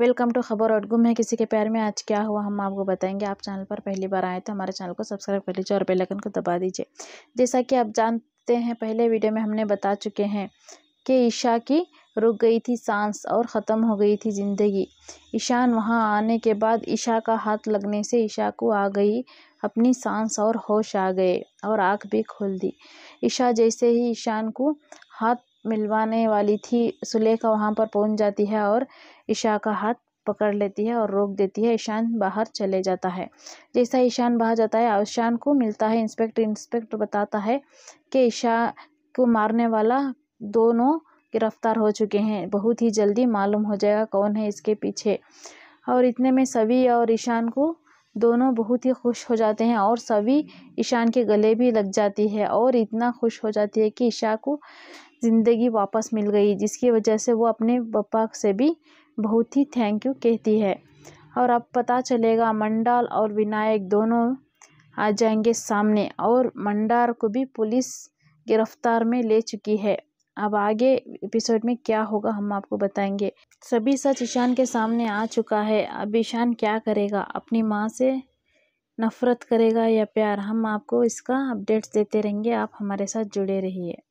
welcome to खबर और गुम है किसी के प्यार में आज क्या हुआ हम आपको बताएंगे आप चैनल पर पहली बार आए तो हमारे चैनल को सब्सक्राइब कर लीजिए और बेल आइकन को दबा दीजिए जैसा कि आप जानते हैं पहले वीडियो में हमने बता चुके हैं कि ईशा की रुक गई थी सांस और ख़त्म हो गई थी ज़िंदगी ईशान वहाँ आने के बाद ईशा का हाथ लगने से ईशा को आ गई अपनी सांस और होश आ गए और आँख भी खोल दी ईशा जैसे ही ईशान को हाथ मिलवाने वाली थी सुलेखा वहाँ पर पहुँच जाती है और ईशा का हाथ पकड़ लेती है और रोक देती है ईशान बाहर चले जाता है जैसा ईशान बाहर जाता है ईशान को मिलता है इंस्पेक्टर इंस्पेक्टर बताता है कि ईशा को मारने वाला दोनों गिरफ्तार हो चुके हैं बहुत ही जल्दी मालूम हो जाएगा कौन है इसके पीछे और इतने में सभी और ईशान को दोनों बहुत ही खुश हो जाते हैं और सभी ईशान के गले भी लग जाती है और इतना खुश हो जाती है कि ईशा को ज़िंदगी वापस मिल गई जिसकी वजह से वो अपने पापा से भी बहुत ही थैंक यू कहती है और अब पता चलेगा मंडाल और विनायक दोनों आ जाएंगे सामने और मंडार को भी पुलिस गिरफ्तार में ले चुकी है अब आगे एपिसोड में क्या होगा हम आपको बताएंगे सभी सच ईशान के सामने आ चुका है अब ईशान क्या करेगा अपनी माँ से नफ़रत करेगा या प्यार हम आपको इसका अपडेट्स देते रहेंगे आप हमारे साथ जुड़े रहिए